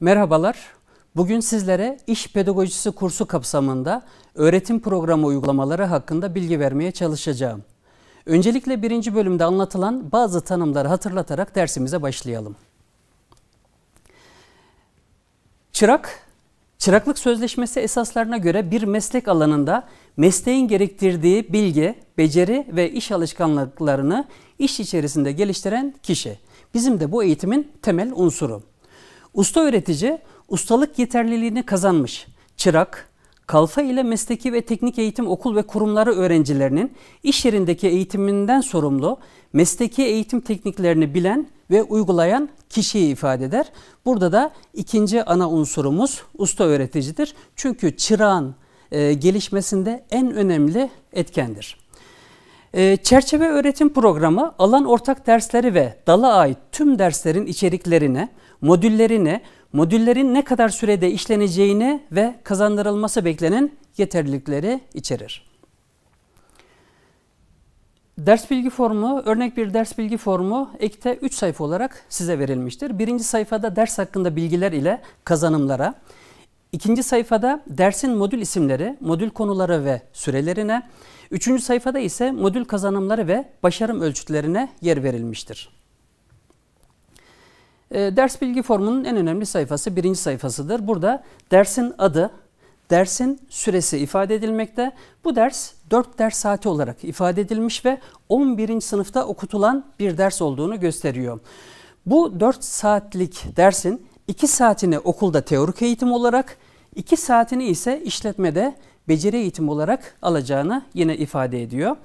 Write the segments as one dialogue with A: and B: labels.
A: Merhabalar. Bugün sizlere iş pedagojisi kursu kapsamında öğretim programı uygulamaları hakkında bilgi vermeye çalışacağım. Öncelikle birinci bölümde anlatılan bazı tanımları hatırlatarak dersimize başlayalım. Çırak, çıraklık sözleşmesi esaslarına göre bir meslek alanında mesleğin gerektirdiği bilgi, beceri ve iş alışkanlıklarını iş içerisinde geliştiren kişi. Bizim de bu eğitimin temel unsuru. Usta öğretici ustalık yeterliliğini kazanmış çırak, kalfa ile mesleki ve teknik eğitim okul ve kurumları öğrencilerinin iş yerindeki eğitiminden sorumlu mesleki eğitim tekniklerini bilen ve uygulayan kişiyi ifade eder. Burada da ikinci ana unsurumuz usta öğreticidir. Çünkü çırağın e, gelişmesinde en önemli etkendir. Ee, çerçeve öğretim programı alan ortak dersleri ve dala ait tüm derslerin içeriklerine, modüllerine, modüllerin ne kadar sürede işleneceğini ve kazandırılması beklenen yeterlilikleri içerir. Ders bilgi formu, örnek bir ders bilgi formu ekte 3 sayfa olarak size verilmiştir. Birinci sayfada ders hakkında bilgiler ile kazanımlara, İkinci sayfada dersin modül isimleri, modül konuları ve sürelerine, üçüncü sayfada ise modül kazanımları ve başarım ölçütlerine yer verilmiştir. E, ders bilgi formunun en önemli sayfası birinci sayfasıdır. Burada dersin adı, dersin süresi ifade edilmekte. Bu ders 4 ders saati olarak ifade edilmiş ve 11. sınıfta okutulan bir ders olduğunu gösteriyor. Bu 4 saatlik dersin 2 saatini okulda teorik eğitim olarak, 2 saatini ise işletmede beceri eğitim olarak alacağını yine ifade ediyor.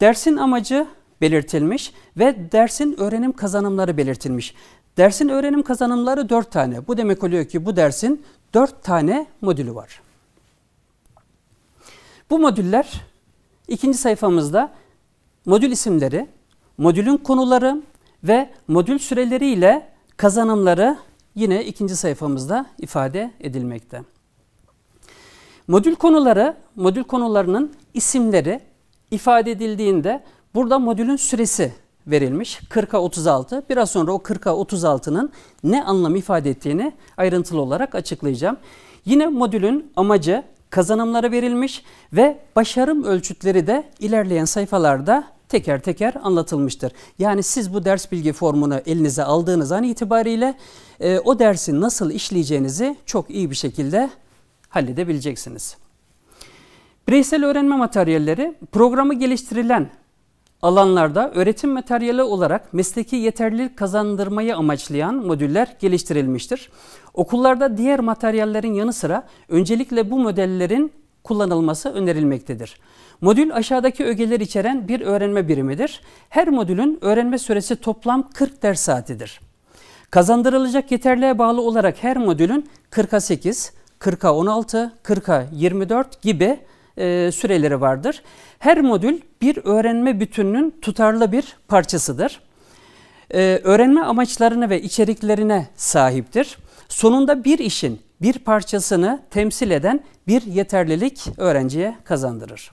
A: Dersin amacı belirtilmiş ve dersin öğrenim kazanımları belirtilmiş. Dersin öğrenim kazanımları 4 tane. Bu demek oluyor ki bu dersin 4 tane modülü var. Bu modüller ikinci sayfamızda modül isimleri, modülün konuları ve modül süreleri ile kazanımları yine ikinci sayfamızda ifade edilmekte. Modül konuları, modül konularının isimleri ifade edildiğinde burada modülün süresi verilmiş. 40'a 36. Biraz sonra o 40'a 36'nın ne anlam ifade ettiğini ayrıntılı olarak açıklayacağım. Yine modülün amacı kazanımları verilmiş ve başarım ölçütleri de ilerleyen sayfalarda teker teker anlatılmıştır. Yani siz bu ders bilgi formunu elinize aldığınız an itibariyle e, o dersi nasıl işleyeceğinizi çok iyi bir şekilde halledebileceksiniz. Bireysel öğrenme materyalleri programı geliştirilen alanlarda öğretim materyali olarak mesleki yeterlilik kazandırmayı amaçlayan modüller geliştirilmiştir. Okullarda diğer materyallerin yanı sıra öncelikle bu modellerin kullanılması önerilmektedir. Modül aşağıdaki ögeler içeren bir öğrenme birimidir. Her modülün öğrenme süresi toplam 40 ders saatidir. Kazandırılacak yeterliğe bağlı olarak her modülün 40'a 8, 40'a 16, 40'a 24 gibi e, süreleri vardır. Her modül bir öğrenme bütününün tutarlı bir parçasıdır. E, öğrenme amaçlarını ve içeriklerine sahiptir. Sonunda bir işin bir parçasını temsil eden bir yeterlilik öğrenciye kazandırır.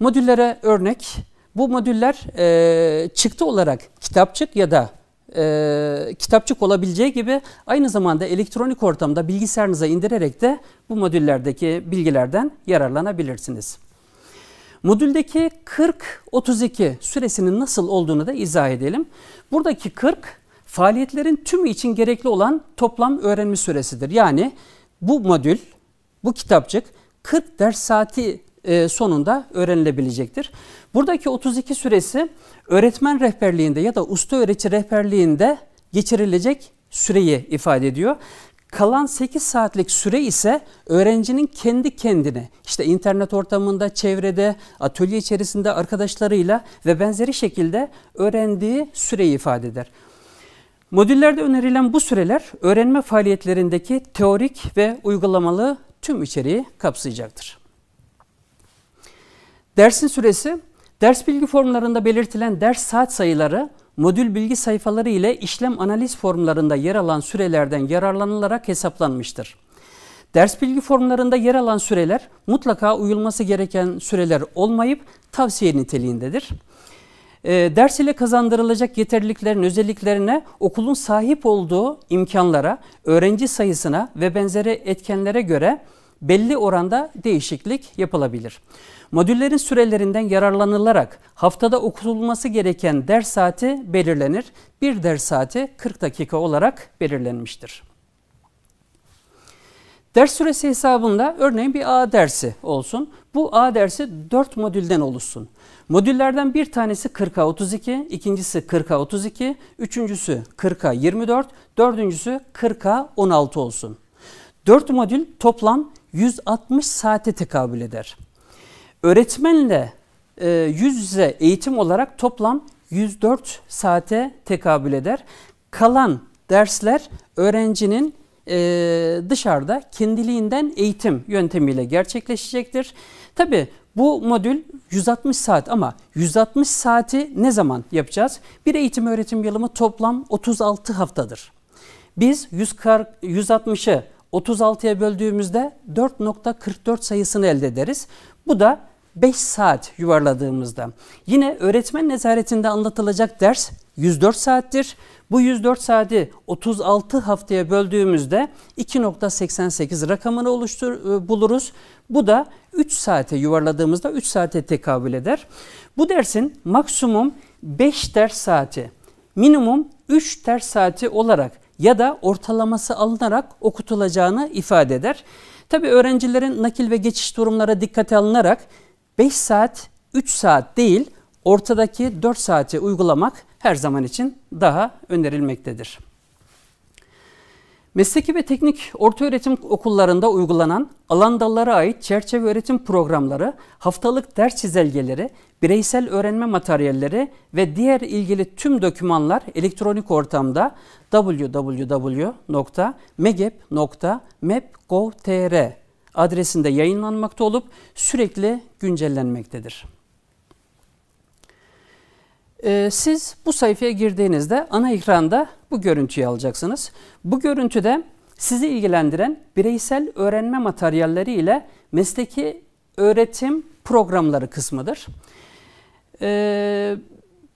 A: Modüllere örnek, bu modüller e, çıktı olarak kitapçık ya da e, kitapçık olabileceği gibi aynı zamanda elektronik ortamda bilgisayarınıza indirerek de bu modüllerdeki bilgilerden yararlanabilirsiniz. Modüldeki 40-32 süresinin nasıl olduğunu da izah edelim. Buradaki 40 faaliyetlerin tümü için gerekli olan toplam öğrenme süresidir. Yani bu modül, bu kitapçık 40 ders saati e, sonunda öğrenilebilecektir. Buradaki 32 süresi öğretmen rehberliğinde ya da usta öğretici rehberliğinde geçirilecek süreyi ifade ediyor. Kalan 8 saatlik süre ise öğrencinin kendi kendine işte internet ortamında, çevrede, atölye içerisinde arkadaşlarıyla ve benzeri şekilde öğrendiği süreyi ifade eder. Modüllerde önerilen bu süreler öğrenme faaliyetlerindeki teorik ve uygulamalı tüm içeriği kapsayacaktır. Dersin süresi, ders bilgi formlarında belirtilen ders saat sayıları, modül bilgi sayfaları ile işlem analiz formlarında yer alan sürelerden yararlanılarak hesaplanmıştır. Ders bilgi formlarında yer alan süreler mutlaka uyulması gereken süreler olmayıp tavsiye niteliğindedir. E, ders ile kazandırılacak yeterliliklerin özelliklerine, okulun sahip olduğu imkanlara, öğrenci sayısına ve benzeri etkenlere göre belli oranda değişiklik yapılabilir. Modüllerin sürelerinden yararlanılarak haftada okutulması gereken ders saati belirlenir. Bir ders saati 40 dakika olarak belirlenmiştir. Ders süresi hesabında örneğin bir A dersi olsun. Bu A dersi 4 modülden oluşsun. Modüllerden bir tanesi 40'a 32, ikincisi 40'a 32, üçüncüsü 40'a 24, dördüncüsü 40'a 16 olsun. 4 modül toplam 160 saate tekabül eder. Öğretmenle e, yüz yüze eğitim olarak toplam 104 saate tekabül eder. Kalan dersler öğrencinin e, dışarıda kendiliğinden eğitim yöntemiyle gerçekleşecektir. Tabi bu modül 160 saat ama 160 saati ne zaman yapacağız? Bir eğitim öğretim yılımı toplam 36 haftadır. Biz 160'ı 36'ya böldüğümüzde 4.44 sayısını elde ederiz. Bu da 5 saat yuvarladığımızda. Yine öğretmen nezaretinde anlatılacak ders 104 saattir. Bu 104 saati 36 haftaya böldüğümüzde 2.88 rakamını oluştur e, buluruz. Bu da 3 saate yuvarladığımızda 3 saate tekabül eder. Bu dersin maksimum 5 ders saati, minimum 3 ders saati olarak ya da ortalaması alınarak okutulacağını ifade eder. Tabi öğrencilerin nakil ve geçiş durumlara dikkate alınarak 5 saat 3 saat değil ortadaki 4 saati uygulamak her zaman için daha önerilmektedir. Mesleki ve teknik ortaöğretim okullarında uygulanan alan dallara ait çerçeve öğretim programları, haftalık ders çizelgeleri, bireysel öğrenme materyalleri ve diğer ilgili tüm dokümanlar elektronik ortamda www.megep.mep.gov.tr adresinde yayınlanmakta olup sürekli güncellenmektedir. Ee, siz bu sayfaya girdiğinizde ana ekranda bu görüntüyü alacaksınız. Bu görüntüde sizi ilgilendiren bireysel öğrenme materyalleri ile mesleki öğretim programları kısmıdır. Ee,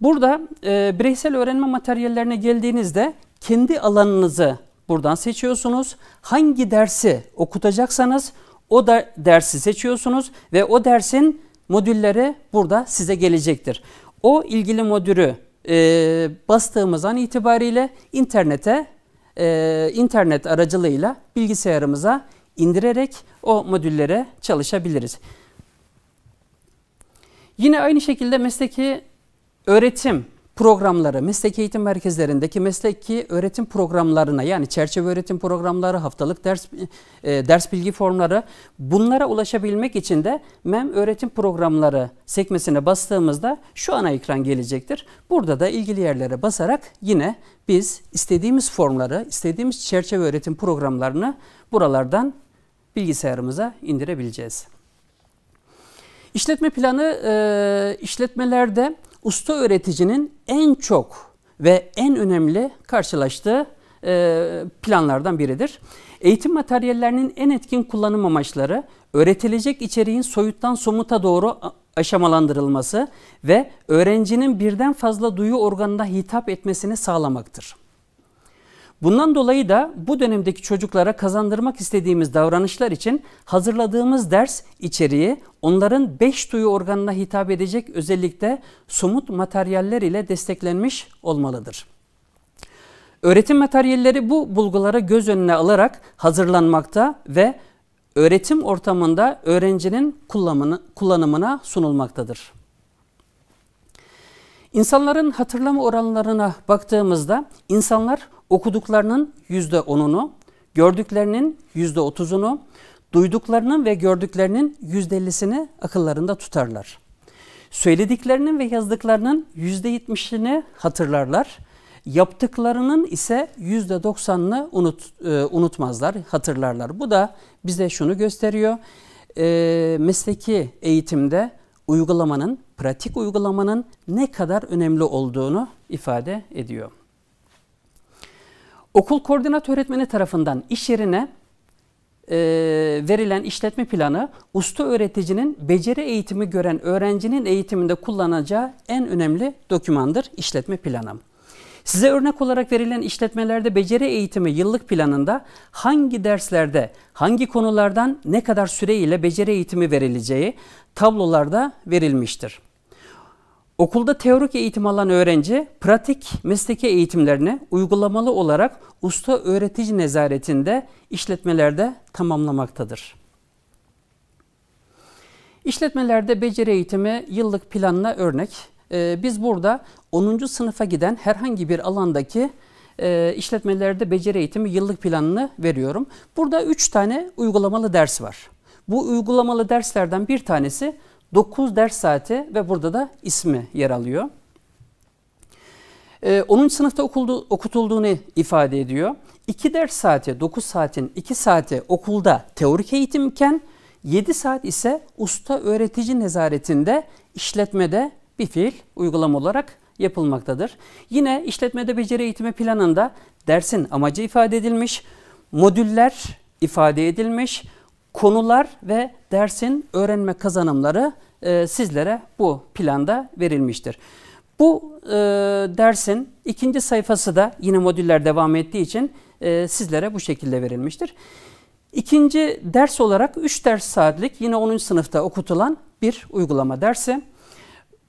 A: burada e, bireysel öğrenme materyallerine geldiğinizde kendi alanınızı buradan seçiyorsunuz. Hangi dersi okutacaksanız o da dersi seçiyorsunuz ve o dersin modülleri burada size gelecektir o ilgili modülü e, bastığımız an itibariyle internete, e, internet aracılığıyla bilgisayarımıza indirerek o modüllere çalışabiliriz. Yine aynı şekilde mesleki öğretim programları meslek eğitim merkezlerindeki mesleki öğretim programlarına yani çerçeve öğretim programları, haftalık ders e, ders bilgi formları bunlara ulaşabilmek için de MEM öğretim programları sekmesine bastığımızda şu ana ekran gelecektir. Burada da ilgili yerlere basarak yine biz istediğimiz formları, istediğimiz çerçeve öğretim programlarını buralardan bilgisayarımıza indirebileceğiz. İşletme planı e, işletmelerde usta öğreticinin en çok ve en önemli karşılaştığı e, planlardan biridir. Eğitim materyallerinin en etkin kullanım amaçları öğretilecek içeriğin soyuttan somuta doğru aşamalandırılması ve öğrencinin birden fazla duyu organına hitap etmesini sağlamaktır. Bundan dolayı da bu dönemdeki çocuklara kazandırmak istediğimiz davranışlar için hazırladığımız ders içeriği onların beş duyu organına hitap edecek özellikle somut materyaller ile desteklenmiş olmalıdır. Öğretim materyalleri bu bulgulara göz önüne alarak hazırlanmakta ve öğretim ortamında öğrencinin kullanımına sunulmaktadır. İnsanların hatırlama oranlarına baktığımızda insanlar Okuduklarının yüzde onunu, gördüklerinin yüzde otuzunu, duyduklarının ve gördüklerinin yüzde ellisini akıllarında tutarlar. Söylediklerinin ve yazdıklarının yüzde yetmişini hatırlarlar. Yaptıklarının ise yüzde doksanını unut, e, unutmazlar, hatırlarlar. Bu da bize şunu gösteriyor. E, mesleki eğitimde uygulamanın, pratik uygulamanın ne kadar önemli olduğunu ifade ediyor. Okul koordinatör öğretmeni tarafından iş yerine e, verilen işletme planı usta öğreticinin beceri eğitimi gören öğrencinin eğitiminde kullanacağı en önemli dokümandır işletme planı. Size örnek olarak verilen işletmelerde beceri eğitimi yıllık planında hangi derslerde, hangi konulardan ne kadar süreyle beceri eğitimi verileceği tablolarda verilmiştir. Okulda teorik eğitim alan öğrenci, pratik mesleki eğitimlerini uygulamalı olarak usta öğretici nezaretinde işletmelerde tamamlamaktadır. İşletmelerde beceri eğitimi yıllık planına örnek. Ee, biz burada 10. sınıfa giden herhangi bir alandaki e, işletmelerde beceri eğitimi yıllık planını veriyorum. Burada 3 tane uygulamalı ders var. Bu uygulamalı derslerden bir tanesi 9 ders saati ve burada da ismi yer alıyor. Ee, 10. sınıfta okuldu, okutulduğunu ifade ediyor. 2 ders saati, 9 saatin 2 saati okulda teorik eğitimken 7 saat ise usta öğretici nezaretinde işletmede bir fiil uygulama olarak yapılmaktadır. Yine işletmede beceri eğitimi planında dersin amacı ifade edilmiş, modüller ifade edilmiş, konular ve dersin öğrenme kazanımları e, sizlere bu planda verilmiştir. Bu e, dersin ikinci sayfası da yine modüller devam ettiği için e, sizlere bu şekilde verilmiştir. İkinci ders olarak 3 ders saatlik yine 10. sınıfta okutulan bir uygulama dersi.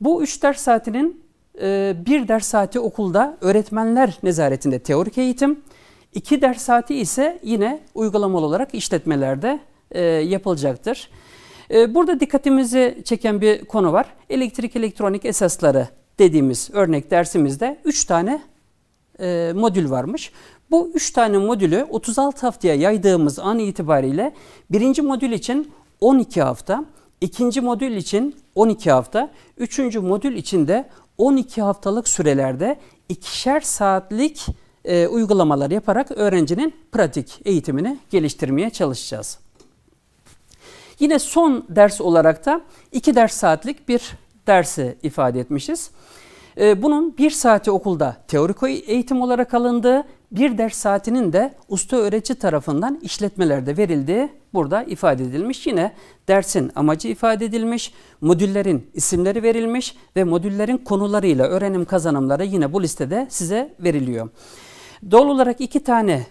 A: Bu 3 ders saatinin e, bir ders saati okulda öğretmenler nezaretinde teorik eğitim, iki ders saati ise yine uygulamalı olarak işletmelerde e, yapılacaktır. Ee, burada dikkatimizi çeken bir konu var. Elektrik elektronik esasları dediğimiz örnek dersimizde 3 tane e, modül varmış. Bu 3 tane modülü 36 haftaya yaydığımız an itibariyle birinci modül için 12 hafta, ikinci modül için 12 hafta, üçüncü modül için de 12 haftalık sürelerde ikişer saatlik e, uygulamalar yaparak öğrencinin pratik eğitimini geliştirmeye çalışacağız. Yine son ders olarak da iki ders saatlik bir dersi ifade etmişiz. Ee, bunun bir saati okulda teorik eğitim olarak alındığı, bir ders saatinin de usta öğretici tarafından işletmelerde verildiği burada ifade edilmiş. Yine dersin amacı ifade edilmiş, modüllerin isimleri verilmiş ve modüllerin konularıyla öğrenim kazanımları yine bu listede size veriliyor. Doğal olarak iki tane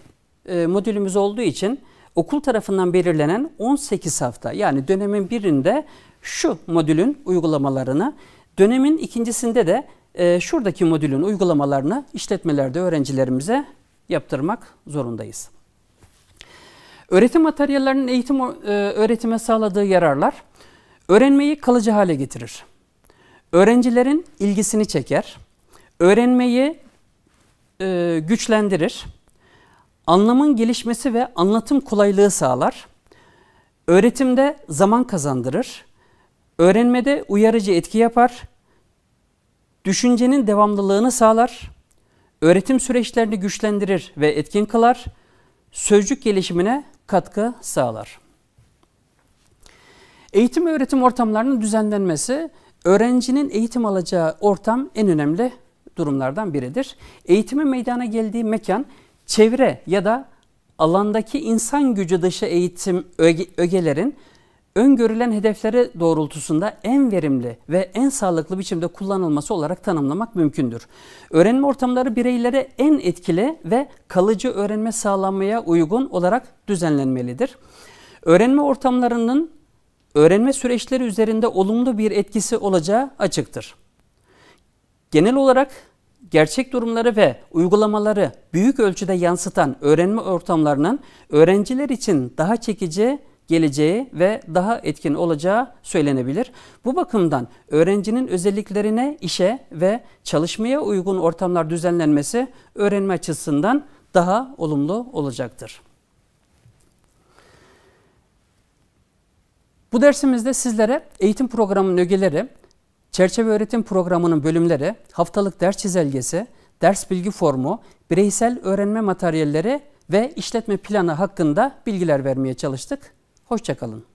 A: e, modülümüz olduğu için okul tarafından belirlenen 18 hafta yani dönemin birinde şu modülün uygulamalarını, dönemin ikincisinde de e, şuradaki modülün uygulamalarını işletmelerde öğrencilerimize yaptırmak zorundayız. Öğretim materyallerinin eğitim e, öğretime sağladığı yararlar öğrenmeyi kalıcı hale getirir. Öğrencilerin ilgisini çeker. Öğrenmeyi e, güçlendirir Anlamın gelişmesi ve anlatım kolaylığı sağlar. Öğretimde zaman kazandırır. Öğrenmede uyarıcı etki yapar. Düşüncenin devamlılığını sağlar. Öğretim süreçlerini güçlendirir ve etkin kılar. Sözcük gelişimine katkı sağlar. Eğitim öğretim ortamlarının düzenlenmesi, öğrencinin eğitim alacağı ortam en önemli durumlardan biridir. Eğitimin meydana geldiği mekan çevre ya da alandaki insan gücü dışı eğitim öge, ögelerin öngörülen hedeflere doğrultusunda en verimli ve en sağlıklı biçimde kullanılması olarak tanımlamak mümkündür. Öğrenme ortamları bireylere en etkili ve kalıcı öğrenme sağlanmaya uygun olarak düzenlenmelidir. Öğrenme ortamlarının öğrenme süreçleri üzerinde olumlu bir etkisi olacağı açıktır. Genel olarak gerçek durumları ve uygulamaları büyük ölçüde yansıtan öğrenme ortamlarının öğrenciler için daha çekici geleceği ve daha etkin olacağı söylenebilir. Bu bakımdan öğrencinin özelliklerine, işe ve çalışmaya uygun ortamlar düzenlenmesi öğrenme açısından daha olumlu olacaktır. Bu dersimizde sizlere eğitim programının ögeleri, Çerçeve öğretim programının bölümleri, haftalık ders çizelgesi, ders bilgi formu, bireysel öğrenme materyalleri ve işletme planı hakkında bilgiler vermeye çalıştık. Hoşçakalın.